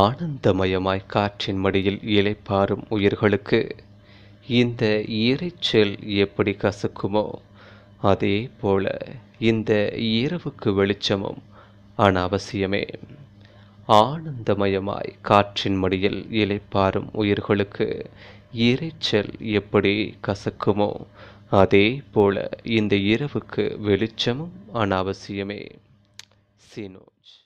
ஆனந்தமயமாய் காற்றின் மடியில் இலைப்பாரும் உயிர்களுக்கு இந்த இறைச்சல் எப்படி கசக்குமோ அதே போல இந்த இரவுக்கு வெளிச்சமும் அனாவசியமே ஆனந்தமயமாய் காற்றின் மடியில் இலைப்பாரும் உயிர்களுக்கு இறைச்சல் எப்படி கசக்குமோ அதே போல இந்த இரவுக்கு வெளிச்சமும் அனாவசியமே சினோஜ்